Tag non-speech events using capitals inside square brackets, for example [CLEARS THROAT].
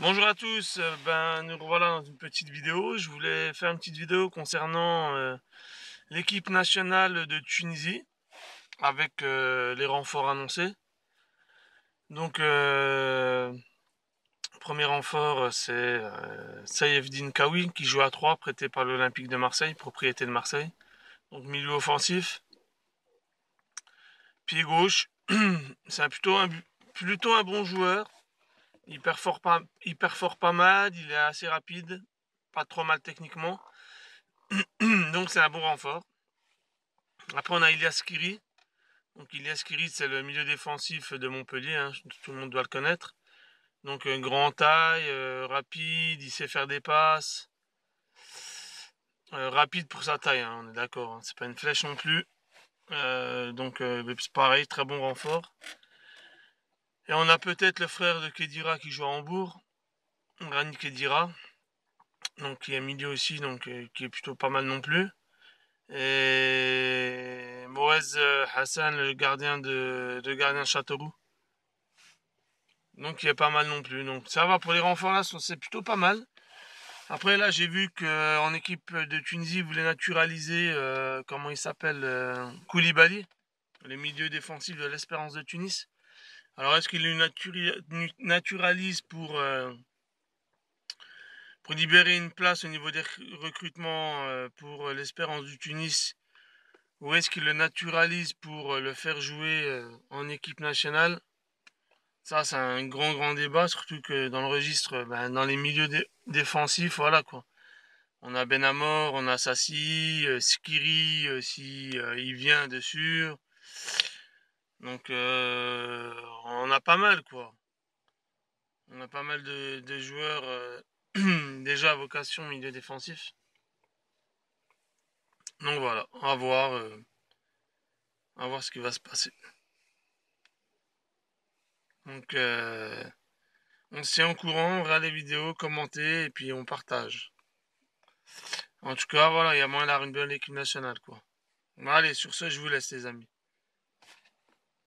Bonjour à tous, euh, ben, nous revoilà dans une petite vidéo. Je voulais faire une petite vidéo concernant euh, l'équipe nationale de Tunisie avec euh, les renforts annoncés. Donc, premier renfort, c'est Saïf-Din Kawi qui joue à 3, prêté par l'Olympique de Marseille, propriété de Marseille. Donc, milieu offensif, pied gauche. [CLEARS THROAT] C'est plutôt un, plutôt un bon joueur il perfore pas, pas mal, il est assez rapide, pas trop mal techniquement. [CLEARS THROAT] Donc c'est un bon renfort. Après on a Ilias Kiri. Donc Ilias Kiri c'est le milieu défensif de Montpellier, hein, tout le monde doit le connaître. Donc euh, grand taille, euh, rapide, il sait faire des passes. Euh, rapide pour sa taille, hein, on est d'accord. Hein, c'est pas une flèche non plus. Donc c'est pareil, très bon renfort. Et on a peut-être le frère de Kedira qui joue à Hambourg, Rani Kedira, donc qui est milieu aussi, donc euh, qui est plutôt pas mal non plus. Et Moez euh, Hassan, le gardien de, gardien Châteauroux. Donc il est pas mal non plus. Donc ça va pour les renforts là, c'est plutôt pas mal. Après là j'ai vu qu'en euh, équipe de Tunisie ils voulaient naturaliser comment il s'appelle Koulibaly, le milieu défensif de l'Espérance de Tunis. Alors, est-ce qu'il le naturalise pour, euh, pour libérer une place au niveau des recrutements euh, pour euh, l'Espérance du Tunis Ou est-ce qu'il le naturalise pour le faire jouer en équipe nationale Ça, c'est un grand, grand débat, surtout que dans le registre, ben, dans les milieux défensifs, voilà quoi. On a Benamor, on a Sassi, Skiri, si il vient dessus. Donc euh, on a pas mal quoi. On a pas mal de, joueurs euh, [CLEARS THROAT] déjà à vocation milieu défensif. Donc voilà, à voir, euh, à voir ce qui va se passer. Donc on sait en courant, on regarde les vidéos, commentez et puis on partage. En tout cas, voilà, il y a moins la une bonne l'équipe nationale quoi. Allez, sur ce, je vous laisse les amis.